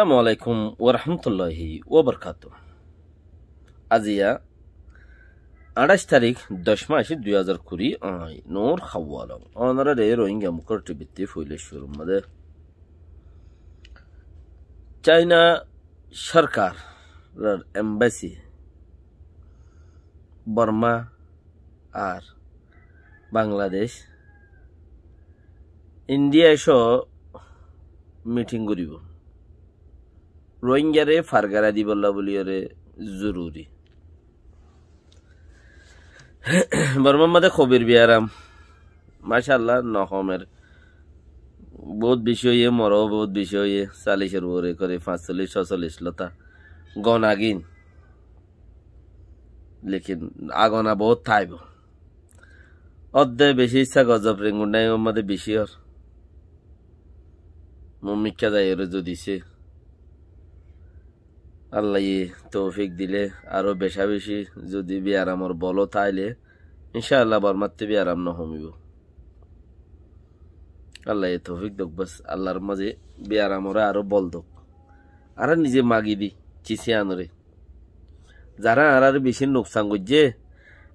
আসসালামু আলাইকুম ওরহামতুল্লাহি ওবরকাত আজিয়া আঠাশ তারিখ দশ মাস দুই হাজার কুড়ি আই নোর খাওয়াল অনারা রে রোহিঙ্গা মুখরটি ভিত্তি ফইলে শুরু চাইনা সরকার এম্বাসি বর্মা আর বাংলাদেশ ইন্ডিয়া এসব মিটিং করিব রোহিঙ্গারে ফারগারা দিব বলিয়রে জরুরি বর্মাম্মাদে খবির বিয়ারাম মাশাল্লাহ নহমের বহুত বেশি হইয়ে মরও বহুত বেশি হইয়ে চালিশের উপরে করে পাঁচচল্লিশ ছচল্লিশ লতা গন আগিন লেখিন আগনা বহুত থাইব অর্ধে বেশি ইচ্ছা গজব রেঙ্গুন্ডাই নাই বেশি হর মুমিকা যাই যদি সে আল্লাহ তৌফিক দিলে আরও বেশা বেশি যদি বিয়ারামর বলো তাইলে ইনশাআল্লাহ বরমাত্রে বিয়ারাম নহমিব আল্লাহ তৌফিক দোক বাস আল্লাহর মাঝে বিয়ারামরা আরও বল দোক আর নিজে মাগি দি চিসি আনরে যারা আর আর বেশি নোকসান করছে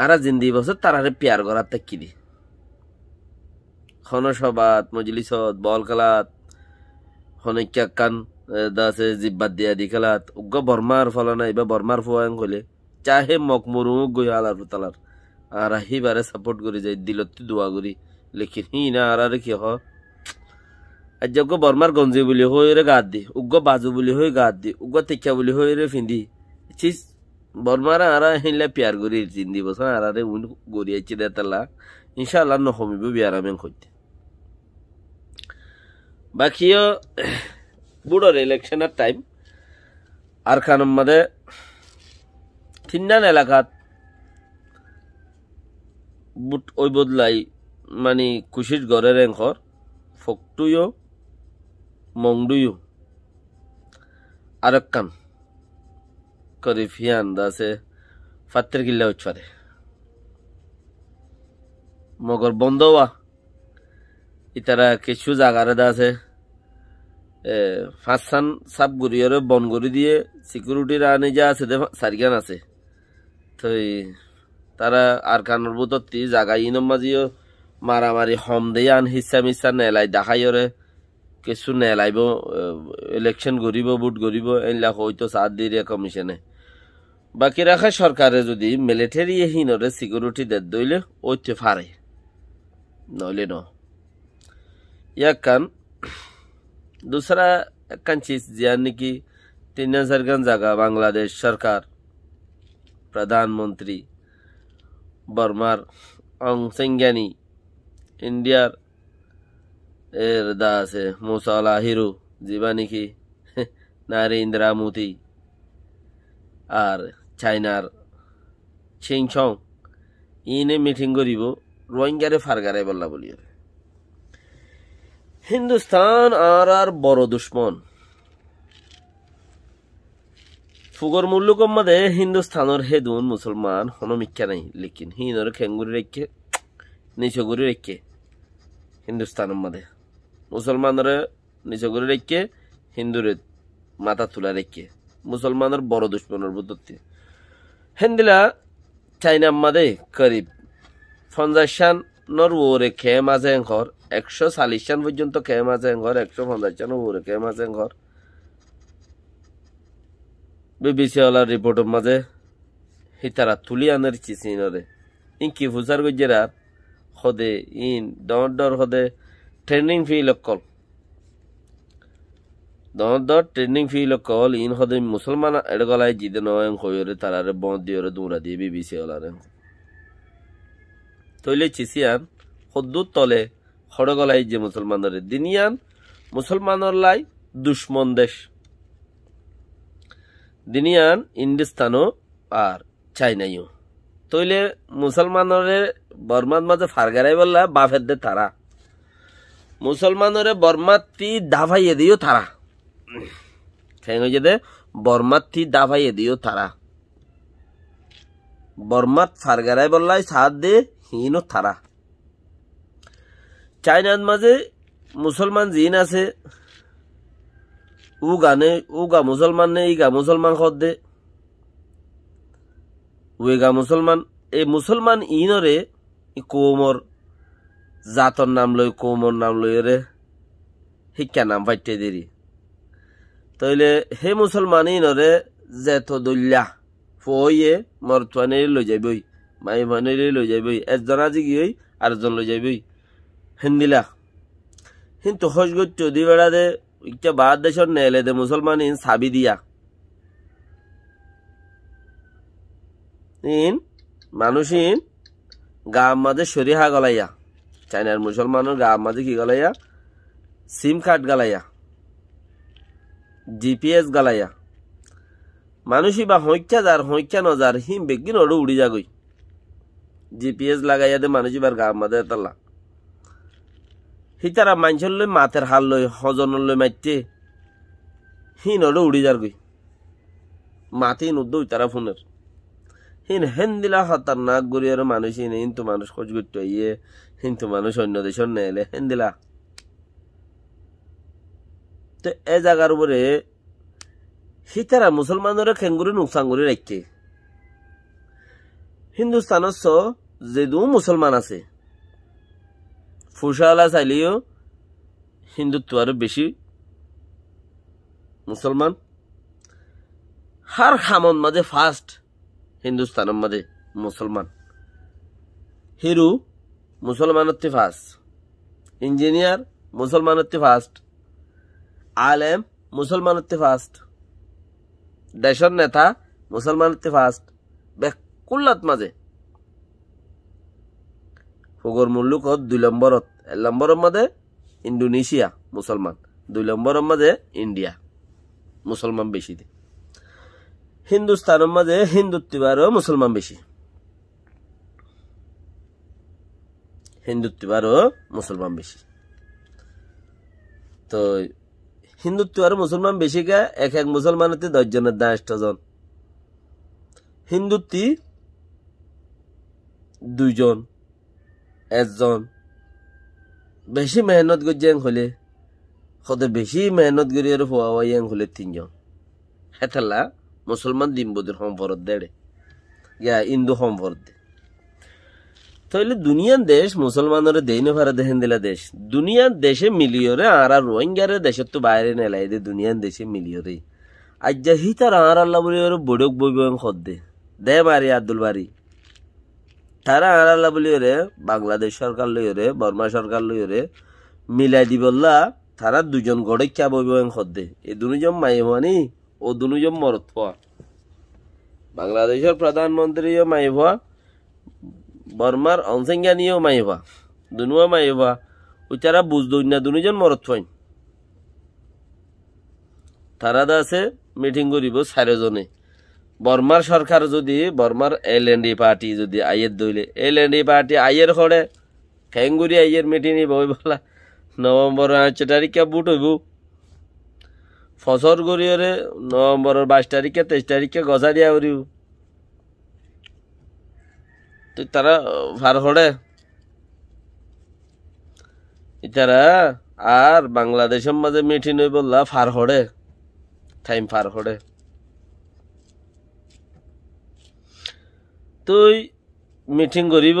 আর জিন্দি বছর তারারে পেয়ার করার তাকি দি খনসবাত মজলিসত বল খেলাত খনিকা কান দাসে জিব্বাত দিয়া দি খেলাত উগ্গ বর্মার ফলানা ইবা বর্মার ফুয়াং কইলে চাহে মকমুরু গই আলার তালার আর আহিবারে সাপোর্ট করি যায় দিলত দোয়া করি লেকিন হি না আর কি হ আজ্যজ্ঞ বর্মার গঞ্জি বুলি হই রে গাত দি উগ্গ বাজু বুলি হই গাত দি উগ্গ তিক্ষা বুলি হই রে ফিন্দি চিস বর্মার আরা হিনলে পিয়ার করি চিন্দি বসন আর আরে উন গড়িয়েছি দে তালা ইনশাআল্লাহ নহমিব বিয়ারামেন কইতে বাকিও বুড়োর ইলেকশনের টাইম আর খান মধ্যে থিন্নান এলাকাত বুট ওই বদলাই মানে কুশির গড়ের এংখর ফকটুইও মংডুইও আরেক কান করে ফিয়ান দাসে ফাত্রের গিল্লা উচ্ছরে মগর বন্ধ ইতারা কিছু জাগারে দাসে ফাঁসান সাপ আর বন গড়ি দিয়ে সিকিউরিটির আনে যা আছে সারিগান আছে তো তারা আর কানোর বুতত্তি জাগাই ইনম মাঝিও মারামারি হম দিয়ে আন হিসা মিসা নেলাই ওরে কিছু নেলাইব ইলেকশন গড়িব ভোট গড়িব এনলা হয়তো সাত দিয়ে কমিশনে বাকি রাখা সরকারে যদি মিলিটারি হিনরে সিকিউরিটি দে দইলে ওইতে ফারে নইলে ন কান दुसरा कंचीस यानी कि टिन्नसरगंज जागा বাংলাদেশ सरकार প্রধানমন্ত্রী বর্মার অংসেঙ্গানি ইন্ডিয়ার এর দা আছে মুসালা হিরু জীবানিকি নারীন্দ্রা মোদি আর চাইনার ছিংছং ইনে মিটিং করিব রোহিঙ্গারে ফারগারে বললা বলি হিন্দুস্তান আর আর বড় দুশ্মন ফুগর মুল্লুক মাদে হিন্দুস্তানর হেদুন মুসলমান হন মিক্ষা নাই লেকিন হিনর খেঙ্গুরি রেখে নিচগুরি রেখে হিন্দুস্তানর মাদে মুসলমানরে নিচগুরি রেখে হিন্দুরে মাথা তুলা রেখে মুসলমানের বড় দুশ্মনের বুদ্ধত্তি হেন্দিলা চাইনা মাদে করিব ফঞ্জাসান আপনার ওরে খেয়ে মাঝে ঘর একশো চাল্লিশ চান পর্যন্ত খেয়ে মাঝে ঘর একশো পঞ্চাশ চান ওরে খেয়ে মাঝে ঘর বিবিসিওয়ালার রিপোর্টের মাঝে হিতারা তুলি আনার চিচিনরে ইন কি ফুসার গজেরার সদে ইন দর দর সদে ট্রেনিং ফি লকল দর দর ট্রেনিং ফি লকল ইন সদে মুসলমান এড়গলায় জিদে নয় হয়ে তারারে বঁধ দিয়ে দৌড়া দিয়ে বিবিসিওয়ালারে তৈলে চিসিয়ান হদ্দুর তলে হড়গলাই যে মুসলমানরে দিনিয়ান মুসলমানর লাই দুশ্মন দেশ দিনিয়ান ইন্ডিস্তানও আর চাইনাইও তৈলে মুসলমানরে বর্মার মাঝে ফারগারাই বললা বাফের দে তারা মুসলমানরে বর্মাতি দাভাইয়ে দিও তারা খেয়ে হয়ে যেতে বর্মাতি দাভাইয়ে দিও তারা বর্মাত ফারগারাই বললাই সাহায্য হিনো থারা চাইনার মাঝে মুসলমান জিন আছে উ গানে উ গা মুসলমান নে ই গা মুসলমান দে উ গা মুসলমান এই মুসলমান ইনরে কৌমর জাতর নাম লই কৌমর নাম লই রে শিক্ষা নাম ফাইটে দেরি তইলে সেই মুসলমান ইনরে জেঠ দল্যা ফয়ে মর্তানে লৈ যাবই মাই মানুষই লই যাইবই একজন আজি হই আর একজন লই যাইবই হিন্দিলা কিন্তু হস গত দি বেড়া দে ইচ্ছা বাদ দেশর নেলে দে মুসলমান ইন সাবি দিয়া ইন মানুষ ইন গা মাঝে সরিহা গলাইয়া চাইনার মুসলমানের গা মাঝে কি গলাইয়া সিম কার্ড গালাইয়া জিপিএস গালাইয়া মানুষই বা হইচ্ছা যার হইচ্ছা নজার হিম বেগিন ওড়ো উড়ি যাগই জিপিএস লাগাইয়া দে মানুষ এবার গা মাদে তালা হিতারা মানুষের লই মাথের হাল লই হজন লই মাইতে হিন হলে উড়ি যার গই মাথে মাথি নুদ্দো তারা ফোনের হিন হেন দিলা হতার খতরনাক গড়ি আর মানুষ হিন হিন্তু মানুষ খোঁজ করতে ইয়ে হিন্তু মানুষ অন্য দেশের নেলে হেন দিলা তো এ জায়গার উপরে হিতারা মুসলমানরা খেঙ্গুরি নুকসান করে রাখে হিন্দুস্তানস যেদু মুসলমান আছে ফুসালা চাইলেও হিন্দুত্ব আরো বেশি মুসলমান হার হামন মাঝে ফার্স্ট হিন্দুস্তানের মাঝে মুসলমান হিরু মুসলমানত্বে ফার্স্ট ইঞ্জিনিয়ার মুসলমানত্বে ফার্স্ট আলেম মুসলমানত্বে ফার্স্ট দেশের নেতা মুসলমানত্বে ফার্স্ট কুল্লাত মাঝে ফগর হত দুই নম্বরত এক নম্বরের মাঝে ইন্দোনেশিয়া মুসলমান দুই নম্বরের মাঝে ইন্ডিয়া মুসলমান বেশি দে হিন্দুস্তানের মাঝে হিন্দুত্ববারও মুসলমান বেশি হিন্দুত্ববারও মুসলমান বেশি তো হিন্দুত্ব আর মুসলমান বেশি গা এক এক মুসলমানতে দশ জনের দাঁড় জন হিন্দুত্বী দুইজন একজন বেশি মেহনত এং হলে সদে বেশি মেহনত করি আর ফুয়াওয়াইয়াং হলে তিনজন হেতালা মুসলমান দিনবদির সম্পরত দেড়ে ইয়া হিন্দু সম্পরত দে তাহলে দুনিয়ার দেশ মুসলমানরে দেইনে ভারে দেখেন দিলা দেশ দুনিয়ার দেশে মিলিয়রে আর আর রোহিঙ্গারে দেশের তো বাইরে নেলাই দে দুনিয়ার দেশে মিলিয়রে আজ্জা হি তার আর আল্লাহ বলি বড়ক বইব সদ দে দে মারি আব্দুল বাড়ি তারা বলি রে বাংলাদেশ সরকার রে বর্মা সরকার রে মিলাই বললা তারা দুজন গড়ে খ্যা বইবেন সদ্যে এই দুজন মাই হওয়ানি ও দুজন মরত হওয়া বাংলাদেশের প্রধানমন্ত্রীও মাই হওয়া বর্মার অনসংজ্ঞানীয় মাই হওয়া দুনুও মাই হওয়া ও তারা বুঝদই না দুজন মরত হইন তারা আছে মিটিং করিব চারজনে বর্মার সরকার যদি বর্মার এল এন ডি পার্টি যদি আইয়ের দইলে এল এন ডি পার্টি আইয়ের খড়ে খেঙ্গুরি আইয়ের মিটিং বই বলা নভেম্বর আঠ আচ্ছা তারিখে বুট হইব ফসর গড়িয়রে নভেম্বর বাইশ তারিখে তেইশ তারিখে গজারিয়া উড়িব তারা ভার হড়ে ইতারা আর বাংলাদেশের মাঝে মিটিং হই বললা ফার হড়ে টাইম ফার হড়ে তুই মিটিং করিব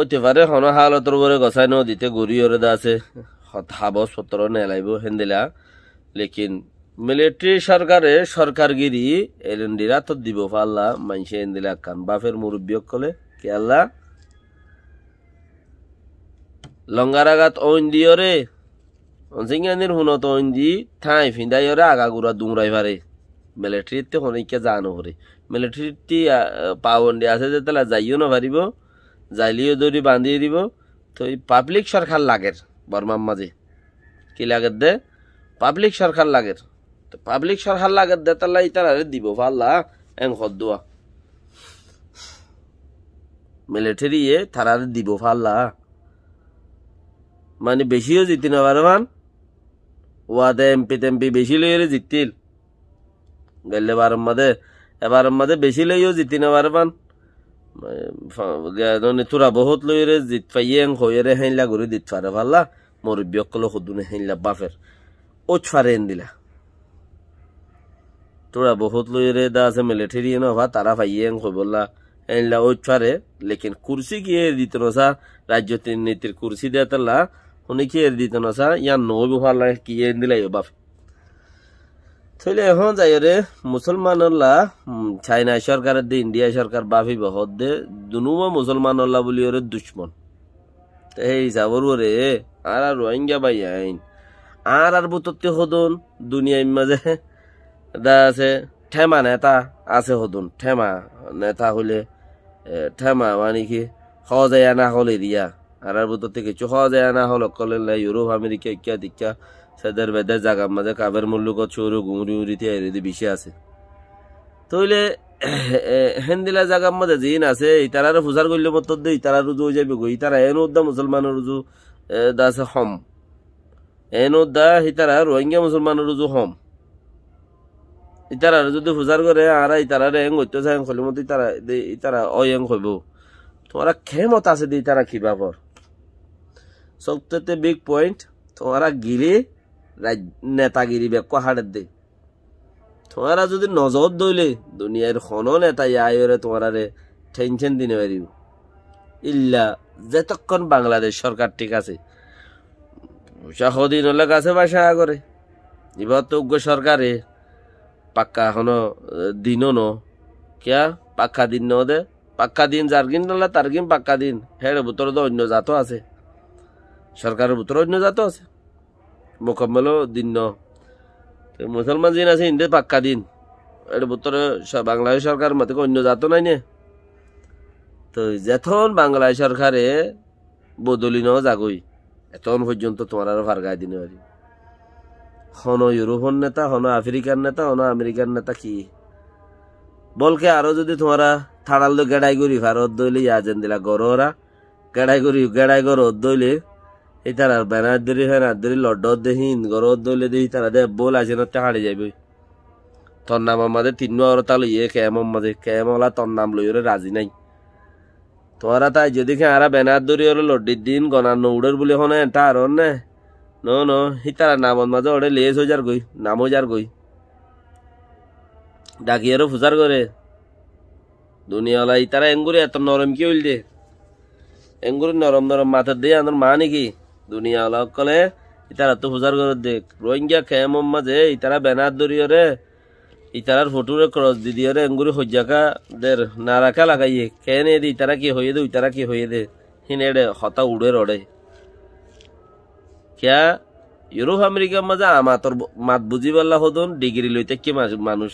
ওইতে পারে হন হালতর করে গছাই ন দিতে গড়ি ওরে আছে হাব সত্র নেলাইব হেন্দিলা লেকিন মিলিটারি সরকারে সরকারগিরি এলেন্ডিরা তো দিব পাল্লা মানসে হেন্দিলা কান বাফের মুরব্বী কলে কে আল্লাহ লঙ্গারাগাত আঘাত ঐন দিও রে অনসিংহানির হুনত ঐন দি ঠাঁই ফিন্দাই ওরে আগাগুড়া গুড়া দুমরাই পারে মিলিটারিতে হনিকে জানো হরে মিলিটারিটি ঠিটি পাবন্ডি আছে যে তাহলে যাইও নাপারিব যাইলেও দৌড়ি বান্ধি দিব তো এই পাবলিক সরকার লাগের বর্মার মাঝে কি লাগের দে পাবলিক সরকার লাগের তো পাবলিক সরকার লাগের দে তাহলে তারা দিব ভাল্লা এং হদুয়া মিলিটারি এ তারা দিব ফাল্লা মানে বেশিও জিতি না পারবান ওয়াদে এমপি তেমপি বেশি লইয়ে জিতিল গেলে বারম্মাদের এবার মাঝে বেশি লইও জিতি নেবার পান তোরা বহুত লই রে জিত পাইয়ে হয়ে রে হেঁলা ঘুরে দিত পারে ভাল্লা মোর বিয়কল সদুনে হেঁলা বাফের ও ছাড়ে এন দিলা তোরা বহুত লই রে দা আছে মিলিটারি ন ভা তারা পাইয়ে বললা এনলা ও ছাড়ে লেকিন কুর্সি কি এর দিত নসা রাজ্য নীতির কুর্সি দেয়া তালা শুনে কি এর দিত নসা ইয়ান নয় লাগে কি এন দিলা বাফে তাহলে এখন যাই রে মুসলমানলা চাইনা সরকারের দে ইন্ডিয়া সরকার বাফি বহত দে দুনুমা মুসলমানলা বলি ওরে দুশ্মন এই যাবর ওরে আর আর রোহিঙ্গা বাই আইন আর আর বুতত্তি হদন দুনিয়ার মাঝে দা আছে ঠেমা নেতা আছে হদন ঠেমা নেতা হলে ঠেমা মানে কি সহজে আনা হলে দিয়া আর আর বুতত্তি কিছু সহজে আনা হল কলে ইউরোপ আমেরিকা ইকা দীক্ষা সেদার বেদার জাগা মাঝে কাবের মুল্লুক চোর ঘুমরি উড়ি থে এদি বিশে আছে তইলে হেন্দিলা জাগা মাঝে জিন আছে ইতারার ফুজার কইলে মত দে ইতারার রুজু হই যাবে গো ইতারা এন উদ্দা মুসলমানের রুজু দাসে হম এন উদ্দা ইতারা রোহিঙ্গা মুসলমানের রুজু হম ইতারা যদি ফুজার করে আর ইতারা এং গইতো যায় এং কইলে মত ইতারা ইতারা অ এং কইবো তোমরা কে আছে দি ইতারা কিবা পর সবতে বিগ পয়েন্ট তোমরা গিলে নেতাগিরি বে কহাড়ের দে তোমারা যদি নজর দইলে দুনিয়ার হন নেতাই আয়রে ঠেন ঠেন দিনে পারিব ইল্লা যেতক্ষণ বাংলাদেশ সরকার ঠিক আছে সহদিন হলে কাছে বাসা করে এবার তো উগ্র সরকারে পাক্কা হন দিনও ন কিয়া পাক্কা দিন ন দে পাক্কা দিন যার গিন তার গিন পাক্কা দিন হ্যাঁ বুতর তো অন্য জাতও আছে সরকারের বুতর অন্য জাতও আছে মোকাম্মেলও দিন ন মুসলমান দিন আছে ইন্দে পাক্কা দিন এটা বর্তমানে বাংলাদেশ সরকার মাতে অন্য জাত নাই নে তো যেথন বাংলাদেশ সরকারে বদলি ন জাগই এতন পর্যন্ত তোমার আরো ফার্গাই দিন পারি হন ইউরোপের নেতা হন আফ্রিকার নেতা হন আমেরিকার নেতা কি বলকে আরো যদি তোমারা থাড়াল গেড়াই করি ভারত দইলে ইয়াজেন দিলা গররা গেড়াই করি গেড়াই গর দইলে এই তারার বেনার দরি হয় না দরি লড দেহিন গর দলে দেহি তারা দে বোল আছে না হারে যাবে তোর নাম আমাদের তিন আর তা লইয়ে কেম মাঝে কেমলা তোর নাম লইয়ে রাজি নাই তোরা তাই যদি খে আরা বেনার দরি হলো লড্ডির দিন গনার নৌড়ের বলে হনে এটা আর নে ন ন হি তারা নামন মাঝে ওরে লেজ হয়ে যার গই নাম হয়ে যার গই ডাকিয়ারও ফুজার করে দুনিয়ালা ইতারা এঙ্গুরি এত নরম কি হইল দে এঙ্গুরি নরম নরম মাথার দিয়ে আমার মা নাকি দুনিয়া অলকলে ইতারা তো হুজার করে দেখ রোহিঙ্গা খেয়ে মম্মা যে ইতারা ব্যানার দরিয় রে ইতারার ফটোরে ক্রস দি দিয়ে রে এঙ্গুরি হজ্জাকা দের না রাখা লাগাইয়ে খেয়ে নিয়ে দি ইতারা কি হয়ে দে ইতারা কি হয়ে দে হিনে রে হতা উড়ে রড়ে কিয়া ইউরোপ আমেরিকার মাঝে আমাতর মাত বুঝি পাল্লা হতন ডিগ্রি লইতে কি মানুষ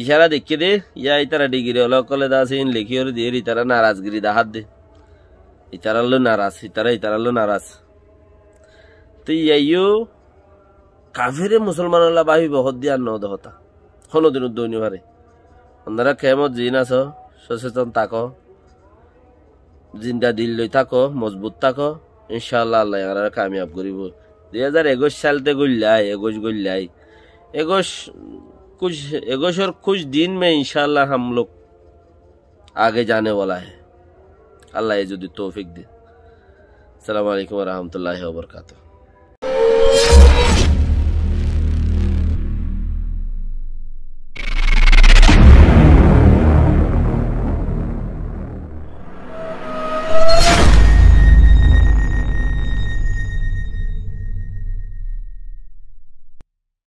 ইশারা দেখি দে ইয়া ইতারা ডিগ্রি অলকলে দাসিন লিখিও দিয়ে ইতারা নারাজগিরি দাহাত দে ఇతరులు నారాజ్ ఇతర ఇతరులు నారాజ్ তো ইয়াইও কাফেরে মুসলমানলা বাহি বহত দিয়া ন দহতা হনদিন উদ্দৈনি ভারে অন্ধারা কেমত জিন আছ সচেতন তাক জিন্দা দিল লই থাক মজবুত থাক ইনশাল্লাহ আল্লাহ আর কামিয়াব করিব দুই হাজার একুশ সালতে গল্লাই একুশ গল্লাই একুশ कुछ एगोशर कुछ दिन में इंशाल्लाह हम लोग आगे जाने वाला है আল্লাহ যদি তৌফিক দিন সালামু আলাইকুম রহমতুল্লাহ বরকাতু